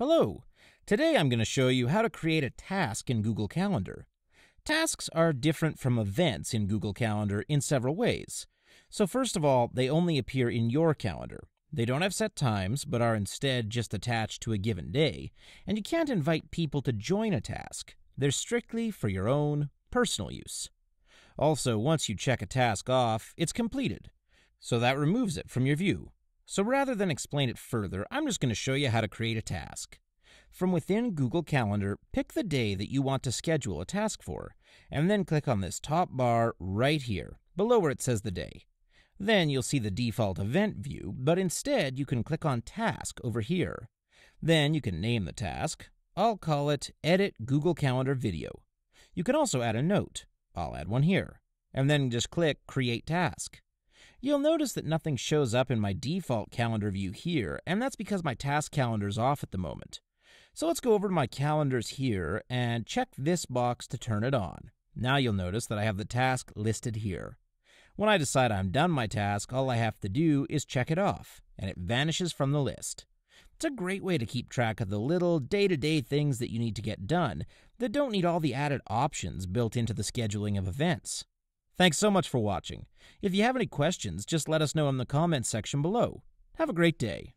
Hello! Today I'm going to show you how to create a task in Google Calendar. Tasks are different from events in Google Calendar in several ways. So first of all, they only appear in your calendar. They don't have set times, but are instead just attached to a given day, and you can't invite people to join a task. They're strictly for your own, personal use. Also, once you check a task off, it's completed, so that removes it from your view. So rather than explain it further, I'm just going to show you how to create a task. From within Google Calendar, pick the day that you want to schedule a task for, and then click on this top bar right here, below where it says the day. Then you'll see the default event view, but instead you can click on Task over here. Then you can name the task. I'll call it Edit Google Calendar Video. You can also add a note. I'll add one here. And then just click Create Task. You'll notice that nothing shows up in my default calendar view here, and that's because my task calendar is off at the moment. So let's go over to my calendars here and check this box to turn it on. Now you'll notice that I have the task listed here. When I decide I'm done my task, all I have to do is check it off, and it vanishes from the list. It's a great way to keep track of the little day to day things that you need to get done that don't need all the added options built into the scheduling of events. Thanks so much for watching. If you have any questions, just let us know in the comments section below. Have a great day.